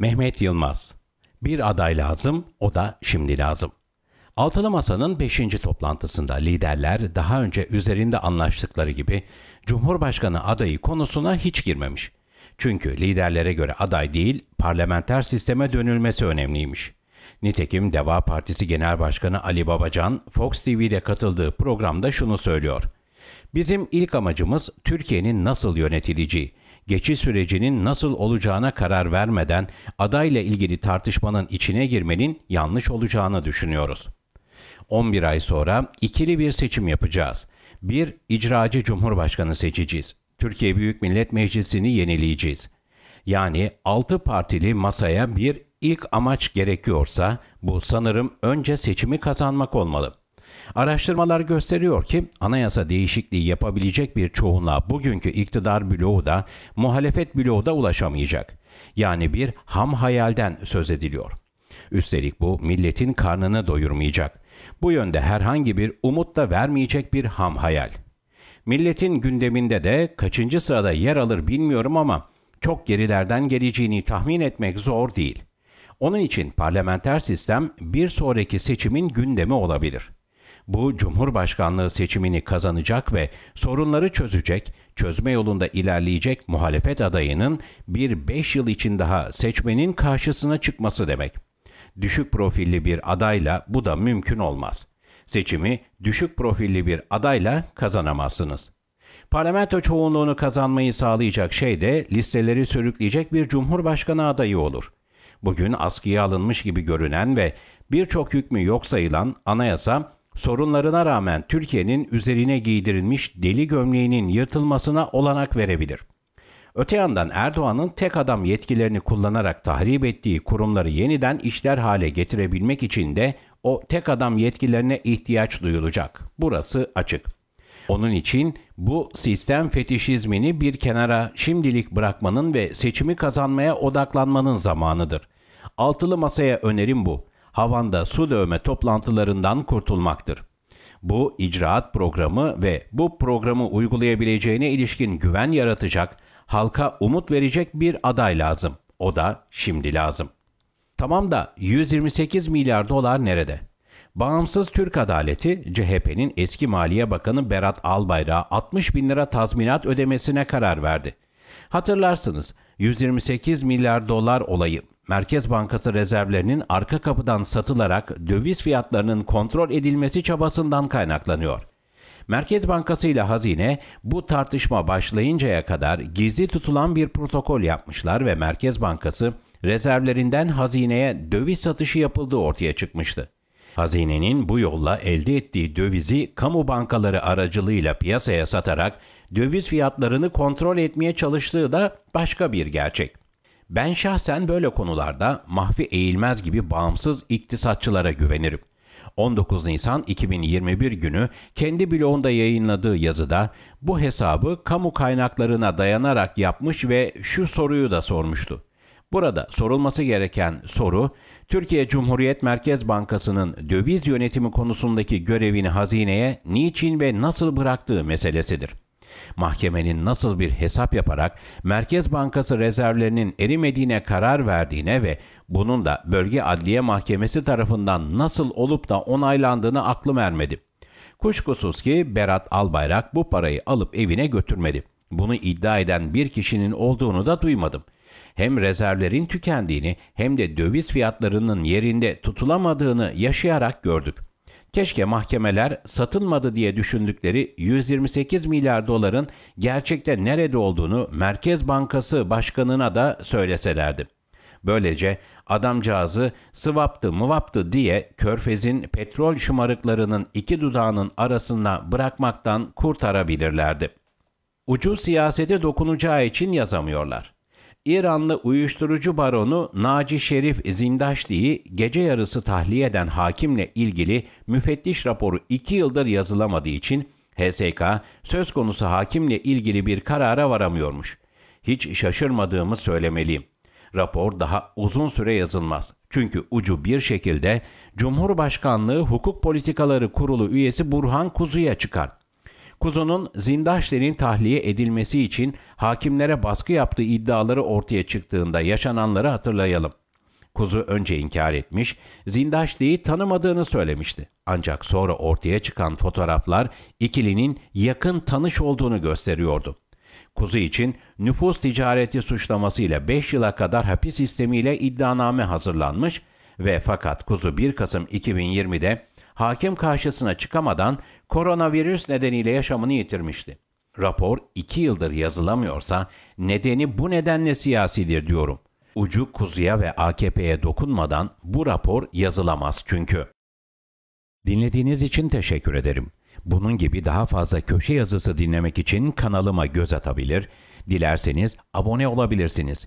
Mehmet Yılmaz. Bir aday lazım, o da şimdi lazım. Altılı Masa'nın 5. toplantısında liderler daha önce üzerinde anlaştıkları gibi Cumhurbaşkanı adayı konusuna hiç girmemiş. Çünkü liderlere göre aday değil, parlamenter sisteme dönülmesi önemliymiş. Nitekim Deva Partisi Genel Başkanı Ali Babacan, Fox TV'de katıldığı programda şunu söylüyor. Bizim ilk amacımız Türkiye'nin nasıl yönetileceği, geçiş sürecinin nasıl olacağına karar vermeden adayla ilgili tartışmanın içine girmenin yanlış olacağını düşünüyoruz. 11 ay sonra ikili bir seçim yapacağız. Bir icracı cumhurbaşkanı seçeceğiz. Türkiye Büyük Millet Meclisi'ni yenileyeceğiz. Yani 6 partili masaya bir ilk amaç gerekiyorsa bu sanırım önce seçimi kazanmak olmalı. Araştırmalar gösteriyor ki anayasa değişikliği yapabilecek bir çoğunluğa bugünkü iktidar bloğu da muhalefet bloğu da ulaşamayacak. Yani bir ham hayalden söz ediliyor. Üstelik bu milletin karnını doyurmayacak. Bu yönde herhangi bir umut da vermeyecek bir ham hayal. Milletin gündeminde de kaçıncı sırada yer alır bilmiyorum ama çok gerilerden geleceğini tahmin etmek zor değil. Onun için parlamenter sistem bir sonraki seçimin gündemi olabilir bu Cumhurbaşkanlığı seçimini kazanacak ve sorunları çözecek, çözme yolunda ilerleyecek muhalefet adayının bir 5 yıl için daha seçmenin karşısına çıkması demek. Düşük profilli bir adayla bu da mümkün olmaz. Seçimi düşük profilli bir adayla kazanamazsınız. Parlamento çoğunluğunu kazanmayı sağlayacak şey de listeleri sürükleyecek bir cumhurbaşkanı adayı olur. Bugün askıya alınmış gibi görünen ve birçok hükmü yok sayılan anayasa sorunlarına rağmen Türkiye'nin üzerine giydirilmiş deli gömleğinin yırtılmasına olanak verebilir. Öte yandan Erdoğan'ın tek adam yetkilerini kullanarak tahrip ettiği kurumları yeniden işler hale getirebilmek için de o tek adam yetkilerine ihtiyaç duyulacak. Burası açık. Onun için bu sistem fetişizmini bir kenara şimdilik bırakmanın ve seçimi kazanmaya odaklanmanın zamanıdır. Altılı masaya önerim bu havanda su dövme toplantılarından kurtulmaktır. Bu icraat programı ve bu programı uygulayabileceğine ilişkin güven yaratacak, halka umut verecek bir aday lazım. O da şimdi lazım. Tamam da 128 milyar dolar nerede? Bağımsız Türk Adaleti, CHP'nin eski Maliye Bakanı Berat Albayrak'a 60 bin lira tazminat ödemesine karar verdi. Hatırlarsınız 128 milyar dolar olayı Merkez Bankası rezervlerinin arka kapıdan satılarak döviz fiyatlarının kontrol edilmesi çabasından kaynaklanıyor. Merkez Bankası ile hazine bu tartışma başlayıncaya kadar gizli tutulan bir protokol yapmışlar ve Merkez Bankası rezervlerinden hazineye döviz satışı yapıldığı ortaya çıkmıştı. Hazinenin bu yolla elde ettiği dövizi kamu bankaları aracılığıyla piyasaya satarak döviz fiyatlarını kontrol etmeye çalıştığı da başka bir gerçek. Ben şahsen böyle konularda mahvi Eğilmez gibi bağımsız iktisatçılara güvenirim. 19 Nisan 2021 günü kendi blogunda yayınladığı yazıda bu hesabı kamu kaynaklarına dayanarak yapmış ve şu soruyu da sormuştu. Burada sorulması gereken soru Türkiye Cumhuriyet Merkez Bankası'nın döviz yönetimi konusundaki görevini hazineye niçin ve nasıl bıraktığı meselesidir. Mahkemenin nasıl bir hesap yaparak Merkez Bankası rezervlerinin erimediğine karar verdiğine ve bunun da Bölge Adliye Mahkemesi tarafından nasıl olup da onaylandığını aklım ermedi. Kuşkusuz ki Berat Albayrak bu parayı alıp evine götürmedi. Bunu iddia eden bir kişinin olduğunu da duymadım. Hem rezervlerin tükendiğini hem de döviz fiyatlarının yerinde tutulamadığını yaşayarak gördük. Keşke mahkemeler satılmadı diye düşündükleri 128 milyar doların gerçekte nerede olduğunu Merkez Bankası Başkanı'na da söyleselerdi. Böylece adamcağızı sıvaptı mıvaptı diye körfezin petrol şımarıklarının iki dudağının arasına bırakmaktan kurtarabilirlerdi. Ucu siyasete dokunacağı için yazamıyorlar. İranlı uyuşturucu baronu Naci Şerif Zindaşli'yi gece yarısı tahliye eden hakimle ilgili müfettiş raporu 2 yıldır yazılamadığı için HSK söz konusu hakimle ilgili bir karara varamıyormuş. Hiç şaşırmadığımı söylemeliyim. Rapor daha uzun süre yazılmaz. Çünkü ucu bir şekilde Cumhurbaşkanlığı Hukuk Politikaları Kurulu üyesi Burhan Kuzu'ya çıkar. Kuzu'nun zindaşlerin tahliye edilmesi için hakimlere baskı yaptığı iddiaları ortaya çıktığında yaşananları hatırlayalım. Kuzu önce inkar etmiş, Zindaşli'yi tanımadığını söylemişti. Ancak sonra ortaya çıkan fotoğraflar ikilinin yakın tanış olduğunu gösteriyordu. Kuzu için nüfus ticareti suçlamasıyla 5 yıla kadar hapis sistemiyle iddianame hazırlanmış ve fakat Kuzu 1 Kasım 2020'de hakim karşısına çıkamadan koronavirüs nedeniyle yaşamını yitirmişti. Rapor iki yıldır yazılamıyorsa nedeni bu nedenle siyasidir diyorum. Ucu kuzuya ve AKP'ye dokunmadan bu rapor yazılamaz çünkü. Dinlediğiniz için teşekkür ederim. Bunun gibi daha fazla köşe yazısı dinlemek için kanalıma göz atabilir, dilerseniz abone olabilirsiniz.